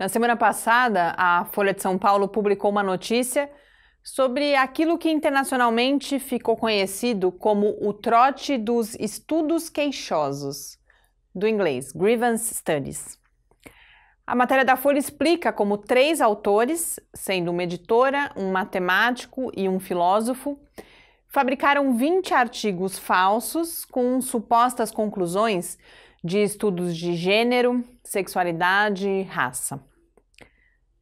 Na semana passada, a Folha de São Paulo publicou uma notícia sobre aquilo que internacionalmente ficou conhecido como o trote dos estudos queixosos, do inglês Grievance Studies. A matéria da Folha explica como três autores, sendo uma editora, um matemático e um filósofo, fabricaram 20 artigos falsos com supostas conclusões de estudos de gênero, sexualidade e raça.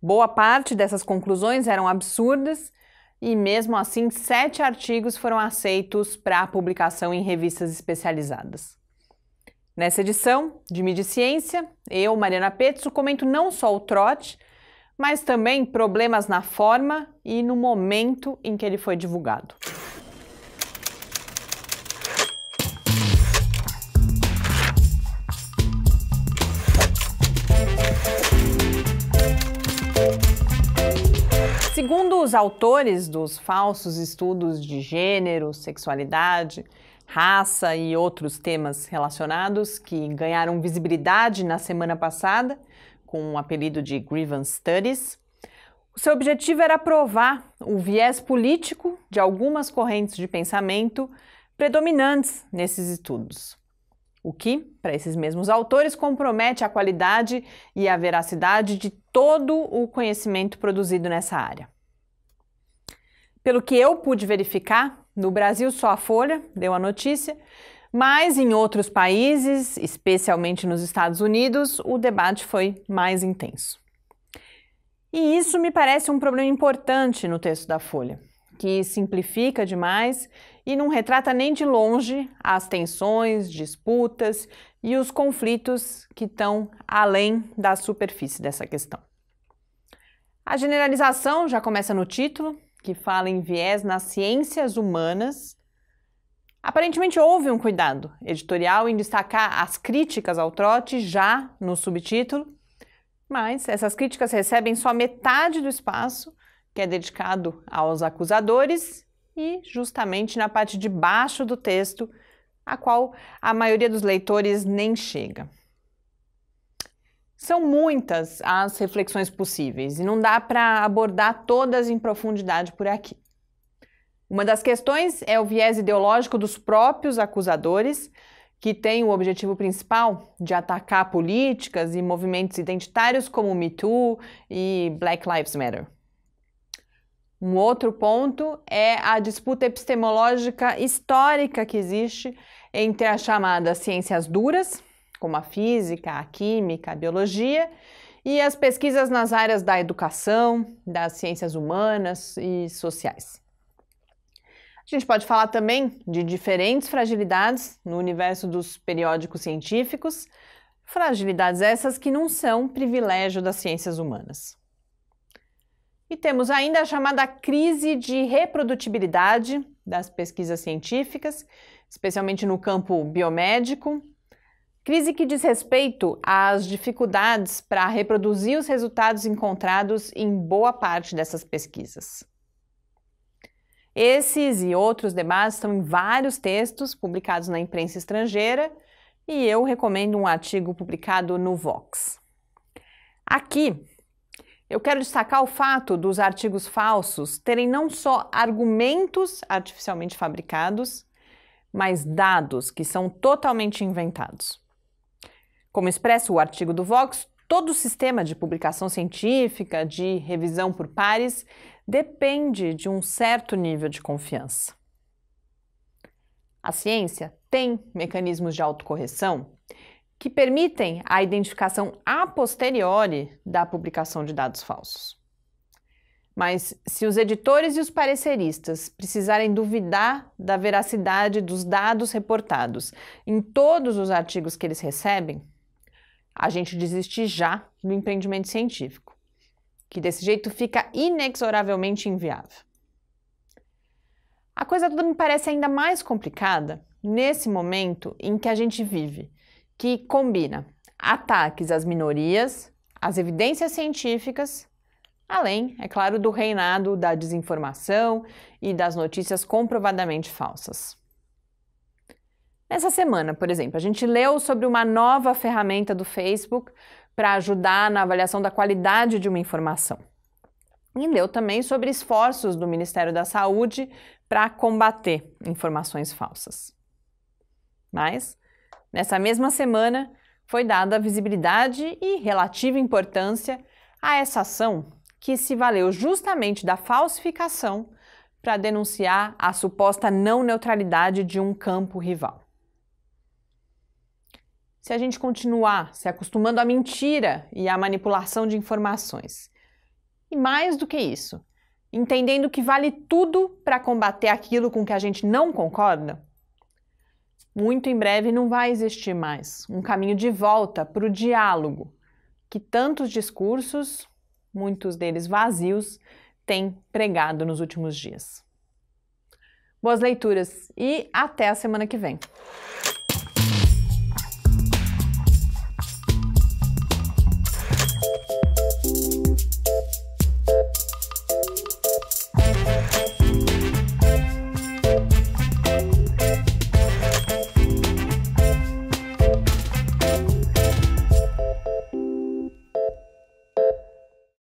Boa parte dessas conclusões eram absurdas e, mesmo assim, sete artigos foram aceitos para publicação em revistas especializadas. Nessa edição de Mídia Ciência, eu, Mariana Petzo, comento não só o trote, mas também problemas na forma e no momento em que ele foi divulgado. Segundo os autores dos falsos estudos de gênero, sexualidade, raça e outros temas relacionados que ganharam visibilidade na semana passada, com o apelido de Grievance Studies, o seu objetivo era provar o viés político de algumas correntes de pensamento predominantes nesses estudos. O que, para esses mesmos autores, compromete a qualidade e a veracidade de todo o conhecimento produzido nessa área. Pelo que eu pude verificar, no Brasil só a Folha deu a notícia, mas em outros países, especialmente nos Estados Unidos, o debate foi mais intenso. E isso me parece um problema importante no texto da Folha, que simplifica demais e não retrata nem de longe as tensões, disputas e os conflitos que estão além da superfície dessa questão. A generalização já começa no título, que fala em viés nas ciências humanas, aparentemente houve um cuidado editorial em destacar as críticas ao trote já no subtítulo, mas essas críticas recebem só metade do espaço que é dedicado aos acusadores e justamente na parte de baixo do texto, a qual a maioria dos leitores nem chega. São muitas as reflexões possíveis e não dá para abordar todas em profundidade por aqui. Uma das questões é o viés ideológico dos próprios acusadores, que tem o objetivo principal de atacar políticas e movimentos identitários como o Me Too e Black Lives Matter. Um outro ponto é a disputa epistemológica histórica que existe entre as chamadas ciências duras, como a física, a química, a biologia, e as pesquisas nas áreas da educação, das ciências humanas e sociais. A gente pode falar também de diferentes fragilidades no universo dos periódicos científicos, fragilidades essas que não são privilégio das ciências humanas. E temos ainda a chamada crise de reprodutibilidade das pesquisas científicas, especialmente no campo biomédico, Crise que diz respeito às dificuldades para reproduzir os resultados encontrados em boa parte dessas pesquisas. Esses e outros debates estão em vários textos publicados na imprensa estrangeira e eu recomendo um artigo publicado no Vox. Aqui, eu quero destacar o fato dos artigos falsos terem não só argumentos artificialmente fabricados, mas dados que são totalmente inventados. Como expressa o artigo do Vox, todo o sistema de publicação científica, de revisão por pares, depende de um certo nível de confiança. A ciência tem mecanismos de autocorreção que permitem a identificação a posteriori da publicação de dados falsos. Mas se os editores e os pareceristas precisarem duvidar da veracidade dos dados reportados em todos os artigos que eles recebem, a gente desiste já do empreendimento científico, que desse jeito fica inexoravelmente inviável. A coisa toda me parece ainda mais complicada nesse momento em que a gente vive, que combina ataques às minorias, às evidências científicas, além, é claro, do reinado da desinformação e das notícias comprovadamente falsas. Nessa semana, por exemplo, a gente leu sobre uma nova ferramenta do Facebook para ajudar na avaliação da qualidade de uma informação. E leu também sobre esforços do Ministério da Saúde para combater informações falsas. Mas, nessa mesma semana, foi dada visibilidade e relativa importância a essa ação que se valeu justamente da falsificação para denunciar a suposta não neutralidade de um campo rival se a gente continuar se acostumando à mentira e à manipulação de informações. E mais do que isso, entendendo que vale tudo para combater aquilo com que a gente não concorda, muito em breve não vai existir mais um caminho de volta para o diálogo que tantos discursos, muitos deles vazios, têm pregado nos últimos dias. Boas leituras e até a semana que vem.